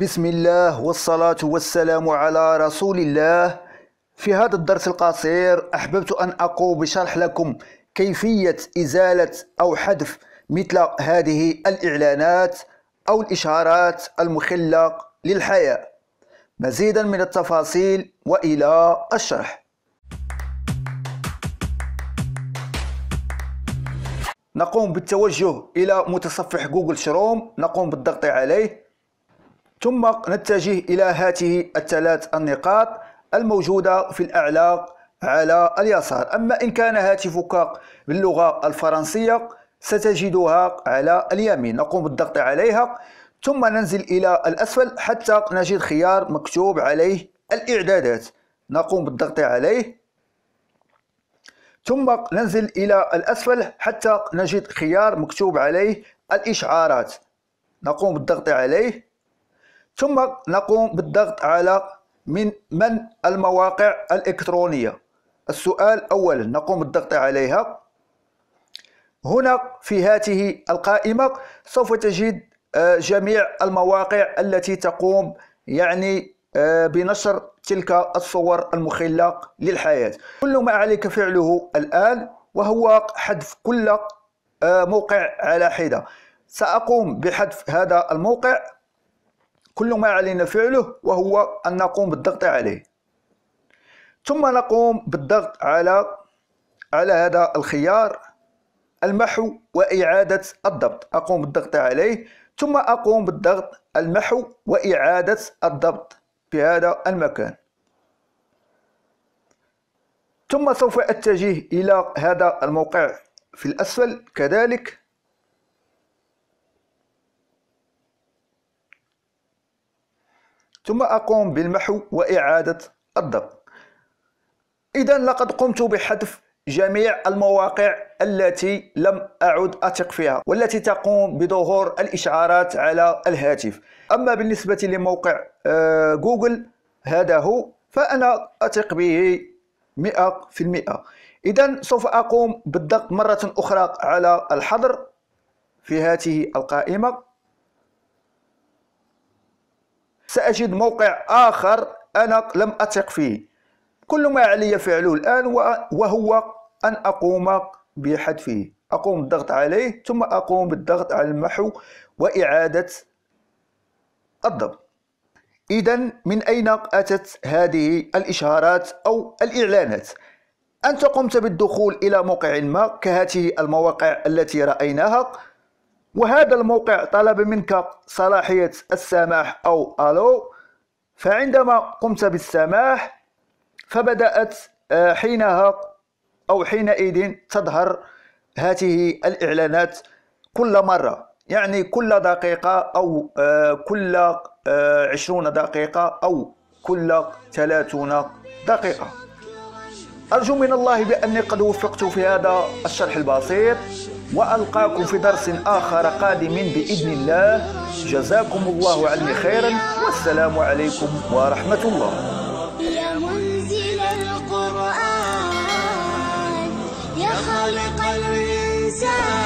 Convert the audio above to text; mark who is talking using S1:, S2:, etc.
S1: بسم الله والصلاة والسلام على رسول الله في هذا الدرس القصير أحببت أن أقوم بشرح لكم كيفية إزالة أو حذف مثل هذه الإعلانات أو الإشارات المخلة للحياة مزيدا من التفاصيل وإلى الشرح نقوم بالتوجه إلى متصفح جوجل شروم نقوم بالضغط عليه ثم نتجه إلى هاته الثلاث النقاط الموجودة في الأعلى على اليسار أما إن كان هاتفك باللغة الفرنسية ستجدها على اليمين نقوم بالضغط عليها ثم ننزل إلى الأسفل حتى نجد خيار مكتوب عليه الإعدادات نقوم بالضغط عليه ثم ننزل إلى الأسفل حتى نجد خيار مكتوب عليه الإشعارات نقوم بالضغط عليه ثم نقوم بالضغط على من من المواقع الإلكترونية السؤال أولا نقوم بالضغط عليها هنا في هذه القائمة سوف تجد آه، جميع المواقع التي تقوم يعني آه، بنشر تلك الصور المخلة للحياة كل ما عليك فعله الآن وهو حذف كل آه، موقع على حدة سأقوم بحذف هذا الموقع كل ما علينا فعله وهو أن نقوم بالضغط عليه ثم نقوم بالضغط على على هذا الخيار المحو وإعادة الضبط أقوم بالضغط عليه ثم أقوم بالضغط المحو وإعادة الضبط في هذا المكان ثم سوف أتجه إلى هذا الموقع في الأسفل كذلك ثم أقوم بالمحو وإعادة الضبط إذا لقد قمت بحذف جميع المواقع التي لم أعد أثق فيها والتي تقوم بظهور الإشعارات على الهاتف أما بالنسبة لموقع آه، جوجل هذا هو فأنا أثق به 100% إذا سوف أقوم بالضغط مرة أخرى على الحظر في هذه القائمة سأجد موقع آخر أنا لم أثق فيه كل ما علي فعله الآن وهو أن أقوم بحذفه أقوم بالضغط عليه ثم أقوم بالضغط على المحو وإعادة الضبط إذا من أين أتت هذه الإشهارات أو الإعلانات؟ أنت قمت بالدخول إلى موقع ما كهذه المواقع التي رأيناها وهذا الموقع طلب منك صلاحية السماح أو ألو فعندما قمت بالسماح فبدأت آه، حينها أو حينئذ تظهر هذه الإعلانات كل مرة يعني كل دقيقة أو آه، كل آه، عشرون دقيقة أو كل ثلاثون دقيقة أرجو من الله بأني قد وفقت في هذا الشرح البسيط وألقاكم في درس آخر قادم بإذن الله جزاكم الله عني خيرا والسلام عليكم ورحمة الله يا منزل القرآن يا خالق الإنسان